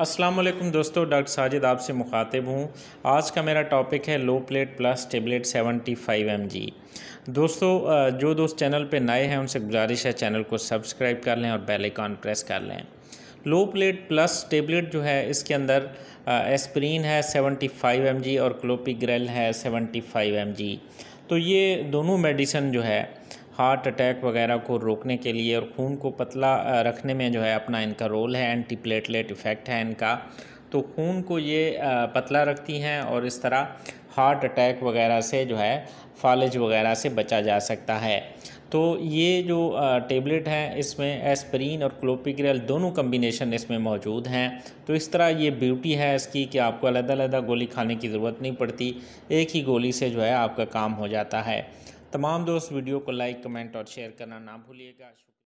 असलम दोस्तों डॉक्टर साजिद आपसे मुखातिब हूँ आज का मेरा टॉपिक है लो प्लेट प्लस टेबलेट 75 जी दोस्तों जो दोस्त चैनल पे नए हैं उनसे गुजारिश है चैनल को सब्सक्राइब कर लें और बेल आइकॉन प्रेस कर लें लो प्लेट प्लस टेबलेट जो है इसके अंदर एस्प्रीन है 75 जी और क्लोपिग्रेल है 75 जी तो ये दोनों मेडिसन जो है हार्ट अटैक वगैरह को रोकने के लिए और खून को पतला रखने में जो है अपना इनका रोल है एंटी प्लेटलेट इफ़ेक्ट है इनका तो खून को ये पतला रखती हैं और इस तरह हार्ट अटैक वगैरह से जो है फालिज वगैरह से बचा जा सकता है तो ये जो टेबलेट हैं इसमें एस्प्रीन और क्लोपिग्रल दोनों कम्बिनेशन इसमें मौजूद हैं तो इस तरह ये ब्यूटी है इसकी कि आपको अलग अलग गोली खाने की ज़रूरत नहीं पड़ती एक ही गोली से जो है आपका काम हो जाता है तमाम दोस्त वीडियो को लाइक कमेंट और शेयर करना ना भूलिएगा